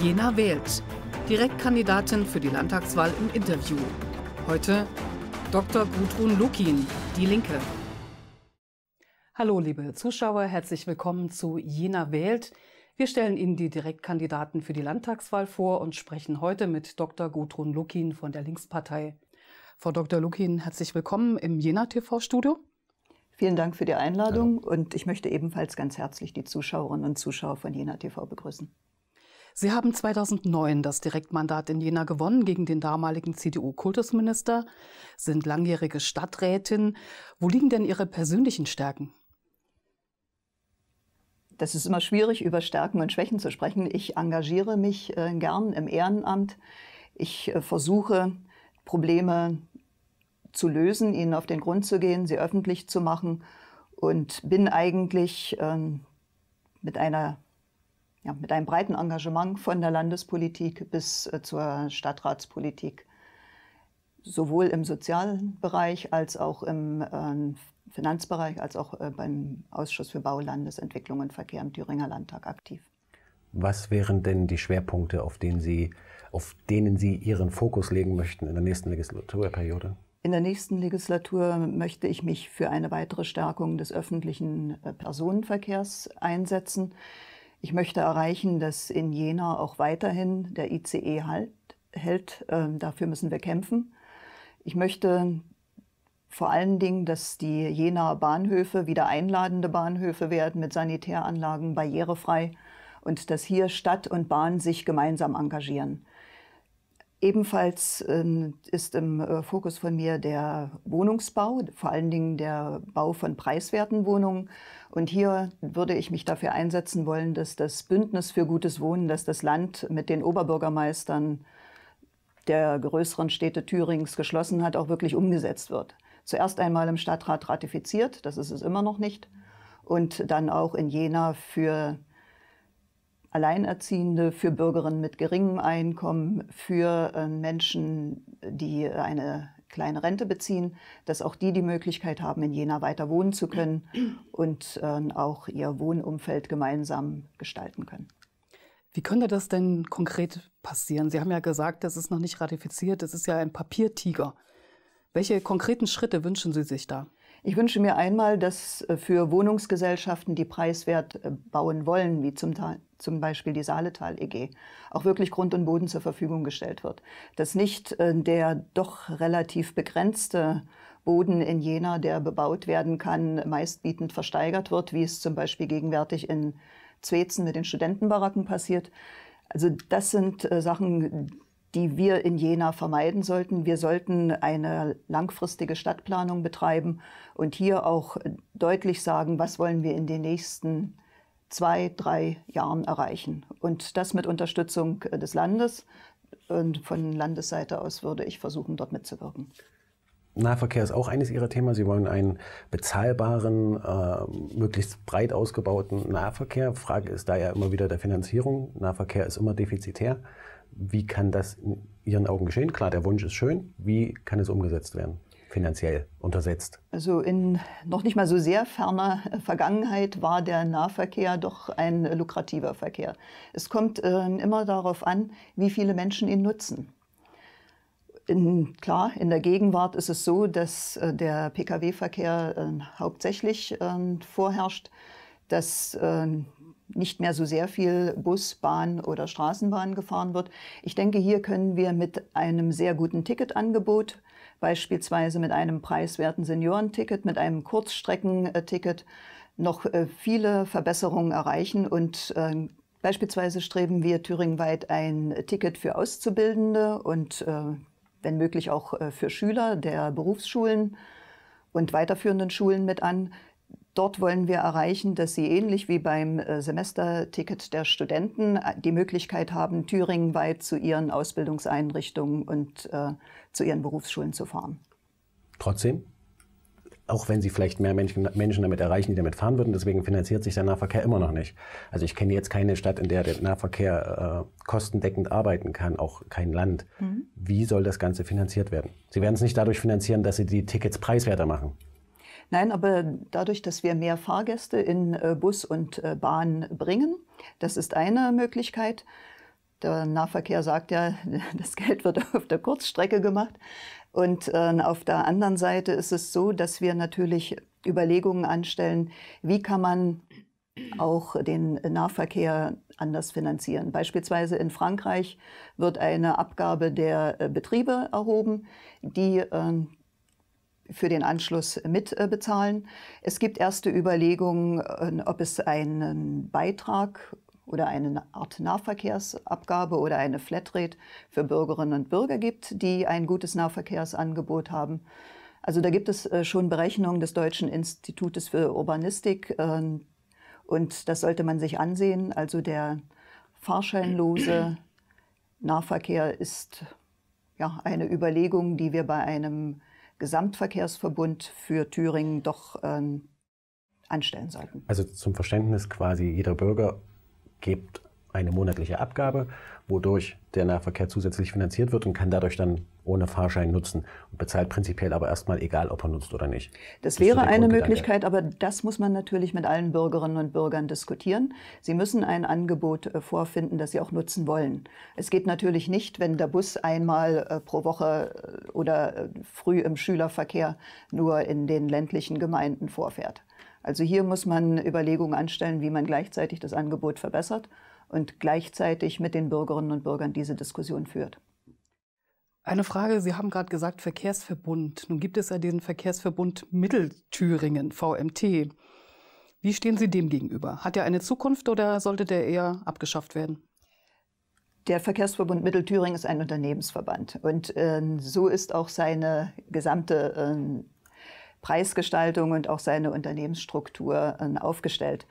Jena wählt. Direktkandidatin für die Landtagswahl im Interview. Heute Dr. Gudrun Lukin, Die Linke. Hallo, liebe Zuschauer, herzlich willkommen zu Jena wählt. Wir stellen Ihnen die Direktkandidaten für die Landtagswahl vor und sprechen heute mit Dr. Gudrun Lukin von der Linkspartei. Frau Dr. Lukin, herzlich willkommen im Jena TV-Studio. Vielen Dank für die Einladung Hallo. und ich möchte ebenfalls ganz herzlich die Zuschauerinnen und Zuschauer von Jena TV begrüßen. Sie haben 2009 das Direktmandat in Jena gewonnen gegen den damaligen CDU-Kultusminister, sind langjährige Stadträtin. Wo liegen denn Ihre persönlichen Stärken? Das ist immer schwierig, über Stärken und Schwächen zu sprechen. Ich engagiere mich äh, gern im Ehrenamt. Ich äh, versuche, Probleme zu lösen, ihnen auf den Grund zu gehen, sie öffentlich zu machen und bin eigentlich ähm, mit einer ja, mit einem breiten Engagement von der Landespolitik bis äh, zur Stadtratspolitik, sowohl im sozialen Bereich als auch im ähm, Finanzbereich, als auch äh, beim Ausschuss für Bau, Landesentwicklung und Verkehr im Thüringer Landtag aktiv. Was wären denn die Schwerpunkte, auf denen Sie, auf denen Sie Ihren Fokus legen möchten in der nächsten Legislaturperiode? In der nächsten Legislatur möchte ich mich für eine weitere Stärkung des öffentlichen äh, Personenverkehrs einsetzen. Ich möchte erreichen, dass in Jena auch weiterhin der ICE halt, hält. Ähm, dafür müssen wir kämpfen. Ich möchte vor allen Dingen, dass die Jenaer Bahnhöfe wieder einladende Bahnhöfe werden mit Sanitäranlagen barrierefrei und dass hier Stadt und Bahn sich gemeinsam engagieren. Ebenfalls ähm, ist im äh, Fokus von mir der Wohnungsbau, vor allen Dingen der Bau von preiswerten Wohnungen. Und hier würde ich mich dafür einsetzen wollen, dass das Bündnis für gutes Wohnen, das das Land mit den Oberbürgermeistern der größeren Städte Thürings geschlossen hat, auch wirklich umgesetzt wird. Zuerst einmal im Stadtrat ratifiziert, das ist es immer noch nicht, und dann auch in Jena für Alleinerziehende, für Bürgerinnen mit geringem Einkommen, für äh, Menschen, die äh, eine kleine Rente beziehen, dass auch die die Möglichkeit haben, in Jena weiter wohnen zu können und ähm, auch ihr Wohnumfeld gemeinsam gestalten können. Wie könnte das denn konkret passieren? Sie haben ja gesagt, das ist noch nicht ratifiziert, das ist ja ein Papiertiger. Welche konkreten Schritte wünschen Sie sich da? Ich wünsche mir einmal, dass äh, für Wohnungsgesellschaften, die preiswert äh, bauen wollen, wie zum, zum Beispiel die Saaletal EG, auch wirklich Grund und Boden zur Verfügung gestellt wird. Dass nicht äh, der doch relativ begrenzte Boden in Jena, der bebaut werden kann, meistbietend versteigert wird, wie es zum Beispiel gegenwärtig in Zwezen mit den Studentenbaracken passiert. Also das sind Sachen, die wir in Jena vermeiden sollten. Wir sollten eine langfristige Stadtplanung betreiben und hier auch deutlich sagen, was wollen wir in den nächsten zwei, drei Jahren erreichen. Und das mit Unterstützung äh, des Landes. Und von Landesseite aus würde ich versuchen, dort mitzuwirken. Nahverkehr ist auch eines Ihrer Themen. Sie wollen einen bezahlbaren, äh, möglichst breit ausgebauten Nahverkehr. Frage ist da ja immer wieder der Finanzierung. Nahverkehr ist immer defizitär. Wie kann das in Ihren Augen geschehen? Klar, der Wunsch ist schön. Wie kann es umgesetzt werden? finanziell untersetzt? Also in noch nicht mal so sehr ferner Vergangenheit war der Nahverkehr doch ein lukrativer Verkehr. Es kommt äh, immer darauf an, wie viele Menschen ihn nutzen. In, klar, in der Gegenwart ist es so, dass äh, der Pkw-Verkehr äh, hauptsächlich äh, vorherrscht, dass äh, nicht mehr so sehr viel Bus, Bahn oder Straßenbahn gefahren wird. Ich denke, hier können wir mit einem sehr guten Ticketangebot, beispielsweise mit einem preiswerten Seniorenticket, mit einem Kurzstreckenticket, noch äh, viele Verbesserungen erreichen und ähm, Beispielsweise streben wir thüringweit ein Ticket für Auszubildende und äh, wenn möglich auch äh, für Schüler der Berufsschulen und weiterführenden Schulen mit an, Dort wollen wir erreichen, dass sie ähnlich wie beim äh, Semesterticket der Studenten äh, die Möglichkeit haben, thüringenweit zu ihren Ausbildungseinrichtungen und äh, zu ihren Berufsschulen zu fahren. Trotzdem, auch wenn sie vielleicht mehr Menschen, Menschen damit erreichen, die damit fahren würden, deswegen finanziert sich der Nahverkehr immer noch nicht. Also ich kenne jetzt keine Stadt, in der der Nahverkehr äh, kostendeckend arbeiten kann, auch kein Land. Mhm. Wie soll das Ganze finanziert werden? Sie werden es nicht dadurch finanzieren, dass sie die Tickets preiswerter machen. Nein, aber dadurch, dass wir mehr Fahrgäste in äh, Bus und äh, Bahn bringen, das ist eine Möglichkeit. Der Nahverkehr sagt ja, das Geld wird auf der Kurzstrecke gemacht. Und äh, auf der anderen Seite ist es so, dass wir natürlich Überlegungen anstellen, wie kann man auch den Nahverkehr anders finanzieren. Beispielsweise in Frankreich wird eine Abgabe der Betriebe erhoben, die für den Anschluss mitbezahlen. Es gibt erste Überlegungen, äh, ob es einen Beitrag oder eine Art Nahverkehrsabgabe oder eine Flatrate für Bürgerinnen und Bürger gibt, die ein gutes Nahverkehrsangebot haben. Also da gibt es äh, schon Berechnungen des Deutschen Institutes für Urbanistik äh, und das sollte man sich ansehen. Also der fahrscheinlose Nahverkehr ist ja eine Überlegung, die wir bei einem Gesamtverkehrsverbund für Thüringen doch ähm, anstellen sollten. Also zum Verständnis quasi, jeder Bürger gibt eine monatliche Abgabe, wodurch der Nahverkehr zusätzlich finanziert wird und kann dadurch dann ohne Fahrschein nutzen und bezahlt prinzipiell aber erstmal egal, ob er nutzt oder nicht. Das, das wäre eine Möglichkeit, aber das muss man natürlich mit allen Bürgerinnen und Bürgern diskutieren. Sie müssen ein Angebot äh, vorfinden, das sie auch nutzen wollen. Es geht natürlich nicht, wenn der Bus einmal äh, pro Woche äh, oder früh im Schülerverkehr nur in den ländlichen Gemeinden vorfährt. Also hier muss man Überlegungen anstellen, wie man gleichzeitig das Angebot verbessert und gleichzeitig mit den Bürgerinnen und Bürgern diese Diskussion führt. Eine Frage, Sie haben gerade gesagt Verkehrsverbund. Nun gibt es ja den Verkehrsverbund Mitteltüringen, VMT. Wie stehen Sie dem gegenüber? Hat er eine Zukunft oder sollte der eher abgeschafft werden? Der Verkehrsverbund Mittelthüringen ist ein Unternehmensverband und äh, so ist auch seine gesamte äh, Preisgestaltung und auch seine Unternehmensstruktur ähm, aufgestellt.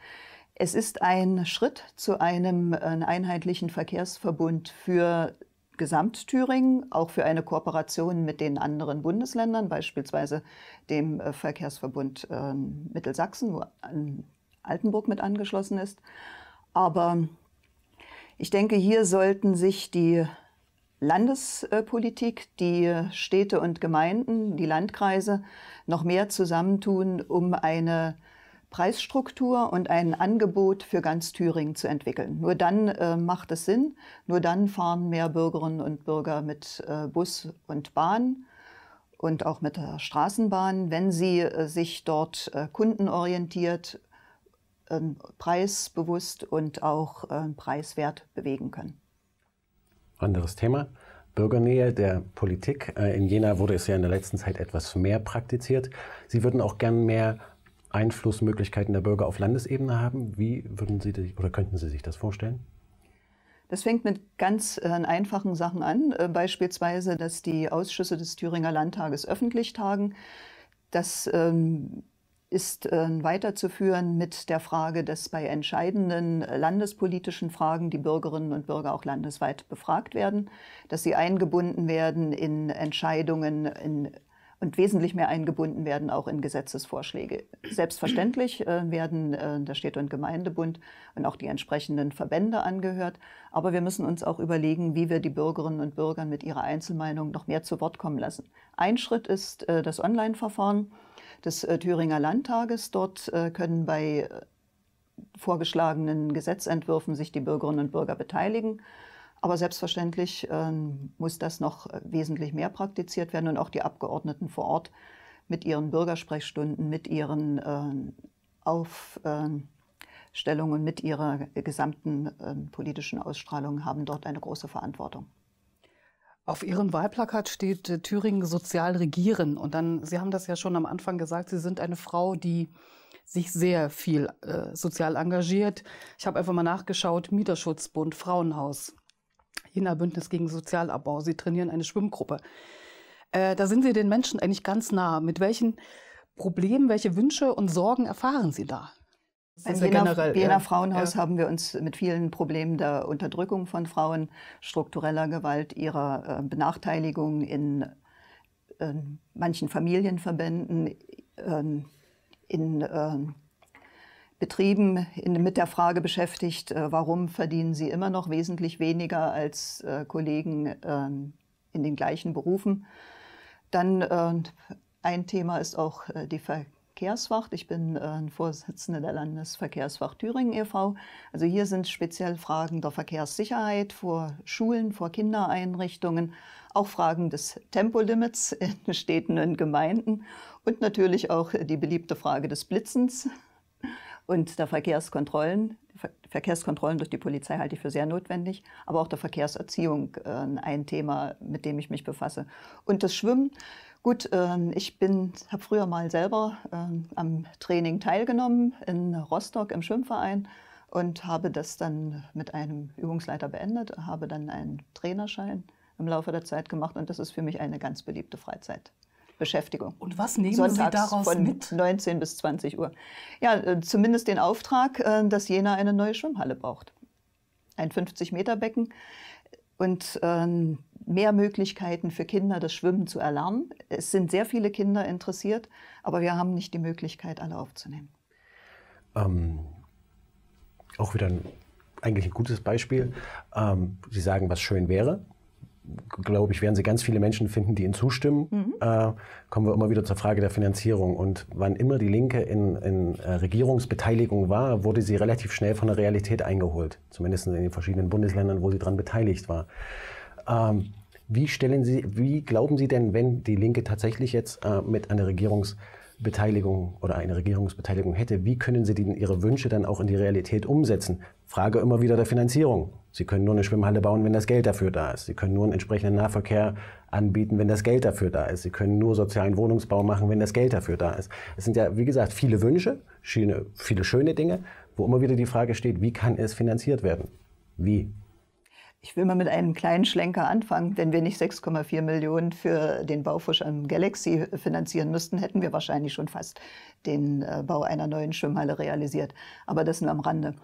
Es ist ein Schritt zu einem äh, einheitlichen Verkehrsverbund für Gesamtthüringen, auch für eine Kooperation mit den anderen Bundesländern, beispielsweise dem äh, Verkehrsverbund ähm, Mittelsachsen, wo Altenburg mit angeschlossen ist. Aber ich denke, hier sollten sich die Landespolitik, die Städte und Gemeinden, die Landkreise noch mehr zusammentun, um eine Preisstruktur und ein Angebot für ganz Thüringen zu entwickeln. Nur dann äh, macht es Sinn, nur dann fahren mehr Bürgerinnen und Bürger mit äh, Bus und Bahn und auch mit der Straßenbahn, wenn sie äh, sich dort äh, kundenorientiert, ähm, preisbewusst und auch äh, preiswert bewegen können anderes Thema. Bürgernähe der Politik. Äh, in Jena wurde es ja in der letzten Zeit etwas mehr praktiziert. Sie würden auch gern mehr Einflussmöglichkeiten der Bürger auf Landesebene haben. Wie würden Sie oder könnten Sie sich das vorstellen? Das fängt mit ganz äh, einfachen Sachen an, äh, beispielsweise, dass die Ausschüsse des Thüringer Landtages öffentlich tagen, dass ähm, ist äh, weiterzuführen mit der Frage, dass bei entscheidenden äh, landespolitischen Fragen die Bürgerinnen und Bürger auch landesweit befragt werden, dass sie eingebunden werden in Entscheidungen in, und wesentlich mehr eingebunden werden auch in Gesetzesvorschläge. Selbstverständlich äh, werden äh, der Städte- und Gemeindebund und auch die entsprechenden Verbände angehört. Aber wir müssen uns auch überlegen, wie wir die Bürgerinnen und Bürger mit ihrer Einzelmeinung noch mehr zu Wort kommen lassen. Ein Schritt ist äh, das Online-Verfahren des äh, Thüringer Landtages. Dort äh, können bei äh, vorgeschlagenen Gesetzentwürfen sich die Bürgerinnen und Bürger beteiligen. Aber selbstverständlich ähm, muss das noch wesentlich mehr praktiziert werden und auch die Abgeordneten vor Ort mit ihren Bürgersprechstunden, mit ihren Aufstellungen, mit ihrer gesamten ähm, politischen Ausstrahlung haben dort eine große Verantwortung. Auf Ihrem Wahlplakat steht äh, Thüringen sozial regieren. Und dann, Sie haben das ja schon am Anfang gesagt, Sie sind eine Frau, die sich sehr viel äh, sozial engagiert. Ich habe einfach mal nachgeschaut, Mieterschutzbund, Frauenhaus, Jena Bündnis gegen Sozialabbau. Sie trainieren eine Schwimmgruppe. Äh, da sind Sie den Menschen eigentlich ganz nah. Mit welchen Problemen, welche Wünsche und Sorgen erfahren Sie da? Im Beim Jena, Jena Frauenhaus ja. haben wir uns mit vielen Problemen der Unterdrückung von Frauen, struktureller Gewalt, ihrer äh, Benachteiligung in, in ähm, manchen Familienverbänden, ähm, in, in ähm, Betrieben in, mit der Frage beschäftigt, äh, warum verdienen sie immer noch wesentlich weniger als äh, Kollegen in den gleichen Berufen. Dann ein Thema ist auch die Ver Verkehrswacht. Ich bin äh, Vorsitzende der Landesverkehrswacht Thüringen e.V. Also hier sind speziell Fragen der Verkehrssicherheit vor Schulen, vor Kindereinrichtungen, auch Fragen des Tempolimits in Städten und Gemeinden und natürlich auch die beliebte Frage des Blitzens und der Verkehrskontrollen, Verkehrskontrollen durch die Polizei halte ich für sehr notwendig, aber auch der Verkehrserziehung äh, ein Thema, mit dem ich mich befasse. Und das Schwimmen, gut, äh, ich habe früher mal selber äh, am Training teilgenommen in Rostock im Schwimmverein und habe das dann mit einem Übungsleiter beendet, habe dann einen Trainerschein im Laufe der Zeit gemacht und das ist für mich eine ganz beliebte Freizeit. Beschäftigung. Und was nehmen Sonntags Sie daraus von mit? 19 bis 20 Uhr. Ja, äh, zumindest den Auftrag, äh, dass Jena eine neue Schwimmhalle braucht. Ein 50-Meter-Becken und ähm, mehr Möglichkeiten für Kinder, das Schwimmen zu erlernen. Es sind sehr viele Kinder interessiert, aber wir haben nicht die Möglichkeit, alle aufzunehmen. Ähm, auch wieder ein, eigentlich ein gutes Beispiel. Ähm, Sie sagen, was schön wäre glaube ich, werden Sie ganz viele Menschen finden, die Ihnen zustimmen. Mhm. Äh, kommen wir immer wieder zur Frage der Finanzierung. Und wann immer die Linke in, in äh, Regierungsbeteiligung war, wurde sie relativ schnell von der Realität eingeholt. Zumindest in den verschiedenen Bundesländern, wo sie daran beteiligt war. Ähm, wie stellen Sie, wie glauben Sie denn, wenn die Linke tatsächlich jetzt äh, mit einer Regierungsbeteiligung oder eine Regierungsbeteiligung hätte, wie können Sie denn Ihre Wünsche dann auch in die Realität umsetzen? Frage immer wieder der Finanzierung. Sie können nur eine Schwimmhalle bauen, wenn das Geld dafür da ist. Sie können nur einen entsprechenden Nahverkehr anbieten, wenn das Geld dafür da ist. Sie können nur sozialen Wohnungsbau machen, wenn das Geld dafür da ist. Es sind ja, wie gesagt, viele Wünsche, viele, schöne Dinge, wo immer wieder die Frage steht, wie kann es finanziert werden? Wie? Ich will mal mit einem kleinen Schlenker anfangen. Wenn wir nicht 6,4 Millionen für den Baufusch am Galaxy finanzieren müssten, hätten wir wahrscheinlich schon fast den äh, Bau einer neuen Schwimmhalle realisiert. Aber das nur am Rande.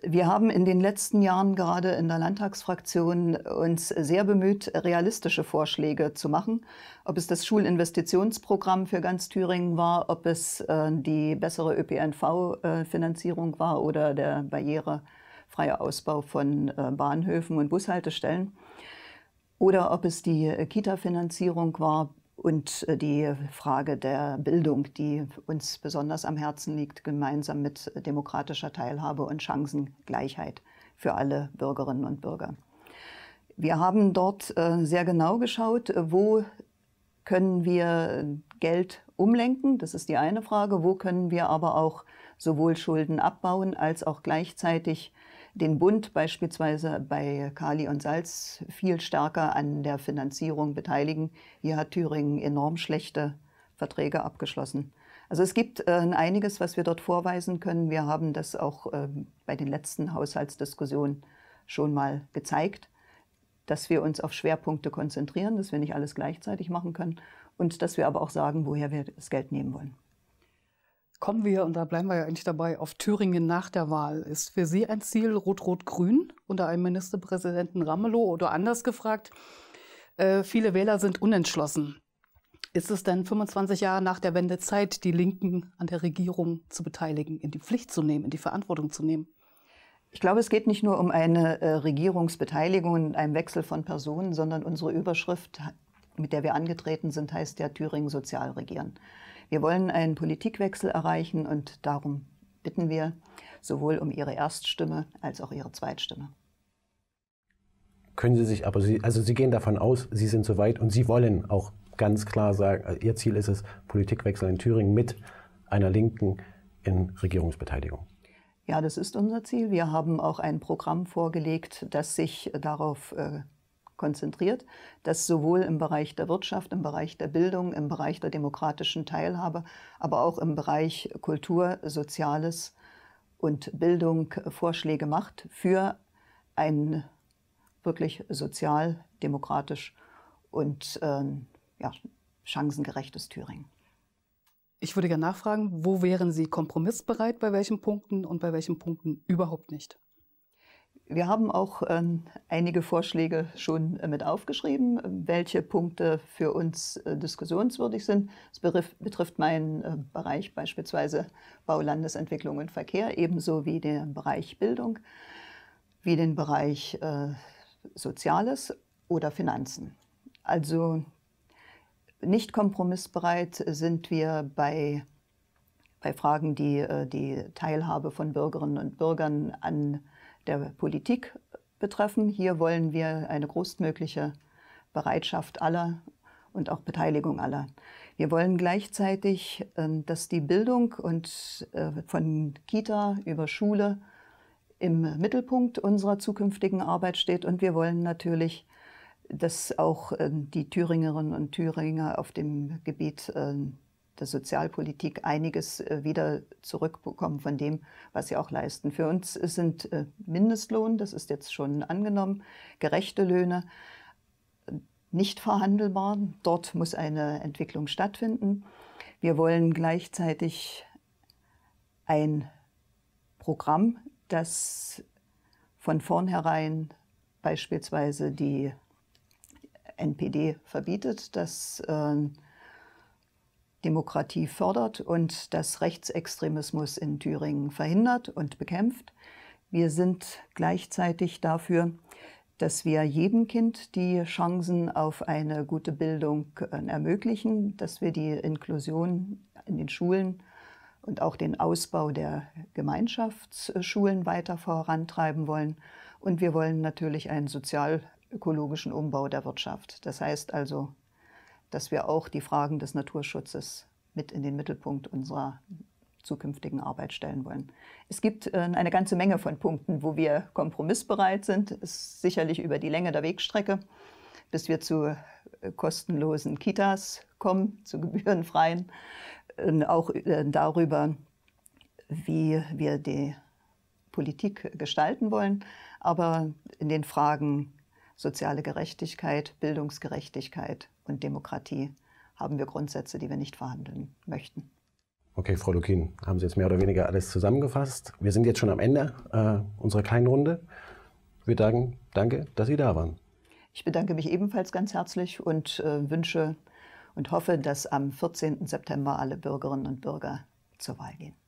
Wir haben in den letzten Jahren gerade in der Landtagsfraktion uns sehr bemüht, realistische Vorschläge zu machen. Ob es das Schulinvestitionsprogramm für ganz Thüringen war, ob es äh, die bessere ÖPNV-Finanzierung äh, war oder der Barriere freier Ausbau von äh, Bahnhöfen und Bushaltestellen, oder ob es die äh, Kita-Finanzierung war und äh, die Frage der Bildung, die uns besonders am Herzen liegt, gemeinsam mit demokratischer Teilhabe und Chancengleichheit für alle Bürgerinnen und Bürger. Wir haben dort sehr genau geschaut, wo können wir Geld umlenken, das ist die eine Frage, wo können wir aber auch sowohl Schulden abbauen als auch gleichzeitig den Bund beispielsweise bei Kali und Salz viel stärker an der Finanzierung beteiligen. Hier hat Thüringen enorm schlechte Verträge abgeschlossen. Also es gibt äh, einiges, was wir dort vorweisen können. Wir haben das auch äh, bei den letzten Haushaltsdiskussionen schon mal gezeigt, dass wir uns auf Schwerpunkte konzentrieren, dass wir nicht alles gleichzeitig machen können und dass wir aber auch sagen, woher wir das Geld nehmen wollen. Kommen wir, und da bleiben wir ja eigentlich dabei, auf Thüringen nach der Wahl. Ist für Sie ein Ziel Rot-Rot-Grün unter einem Ministerpräsidenten Ramelow oder anders gefragt? Äh, viele Wähler sind unentschlossen. Ist es denn 25 Jahre nach der Wende Zeit, die Linken an der Regierung zu beteiligen, in die Pflicht zu nehmen, in die Verantwortung zu nehmen? Ich glaube, es geht nicht nur um eine äh, Regierungsbeteiligung und einen Wechsel von Personen, sondern unsere Überschrift, mit der wir angetreten sind, heißt ja Thüringen sozial regieren. Wir wollen einen Politikwechsel erreichen und darum bitten wir sowohl um Ihre Erststimme als auch Ihre Zweitstimme. Können Sie sich aber, also Sie gehen davon aus, Sie sind soweit und Sie wollen auch ganz klar sagen, äh, Ihr Ziel ist es, Politikwechsel in Thüringen mit einer Linken in Regierungsbeteiligung. Ja, das ist unser Ziel. Wir haben auch ein Programm vorgelegt, das sich darauf äh, konzentriert, dass sowohl im Bereich der Wirtschaft, im Bereich der Bildung, im Bereich der demokratischen Teilhabe, aber auch im Bereich Kultur, Soziales und Bildung Vorschläge macht für ein wirklich sozial, demokratisch und äh, ja, chancengerechtes Thüringen. Ich würde gerne nachfragen, wo wären Sie kompromissbereit, bei welchen Punkten und bei welchen Punkten überhaupt nicht? Wir haben auch ähm, einige Vorschläge schon äh, mit aufgeschrieben, welche Punkte für uns äh, diskussionswürdig sind. Es betrifft meinen äh, Bereich beispielsweise Bau, Landesentwicklung und Verkehr, ebenso wie den Bereich Bildung, wie den Bereich äh, Soziales oder Finanzen. Also nicht kompromissbereit sind wir bei, bei Fragen, die äh, die Teilhabe von Bürgerinnen und Bürgern an der Politik betreffen. Hier wollen wir eine großmögliche Bereitschaft aller und auch Beteiligung aller. Wir wollen gleichzeitig, ähm, dass die Bildung und äh, von Kita über Schule im Mittelpunkt unserer zukünftigen Arbeit steht und wir wollen natürlich, dass auch ähm, die Thüringerinnen und Thüringer auf dem Gebiet ähm, der Sozialpolitik einiges äh, wieder zurückbekommen von dem, was sie auch leisten. Für uns sind äh, Mindestlohn, das ist jetzt schon angenommen, gerechte Löhne äh, nicht verhandelbar. Dort muss eine Entwicklung stattfinden. Wir wollen gleichzeitig ein Programm, das von vornherein beispielsweise die NPD verbietet, dass äh, Demokratie fördert und das Rechtsextremismus in Thüringen verhindert und bekämpft. Wir sind gleichzeitig dafür, dass wir jedem Kind die Chancen auf eine gute Bildung äh, ermöglichen, dass wir die Inklusion in den Schulen und auch den Ausbau der Gemeinschaftsschulen weiter vorantreiben wollen. Und wir wollen natürlich einen sozialökologischen Umbau der Wirtschaft. Das heißt also dass wir auch die Fragen des Naturschutzes mit in den Mittelpunkt unserer zukünftigen Arbeit stellen wollen. Es gibt äh, eine ganze Menge von Punkten, wo wir kompromissbereit sind. Ist sicherlich über die Länge der Wegstrecke, bis wir zu äh, kostenlosen Kitas kommen, zu gebührenfreien. Auch äh, darüber, wie wir die Politik gestalten wollen. Aber in den Fragen soziale Gerechtigkeit, Bildungsgerechtigkeit, und Demokratie haben wir Grundsätze, die wir nicht verhandeln möchten. Okay, Frau Lukin, haben Sie jetzt mehr oder weniger alles zusammengefasst. Wir sind jetzt schon am Ende äh, unserer kleinen Runde. Wir sagen danke, dass Sie da waren. Ich bedanke mich ebenfalls ganz herzlich und äh, wünsche und hoffe, dass am 14. September alle Bürgerinnen und Bürger zur Wahl gehen.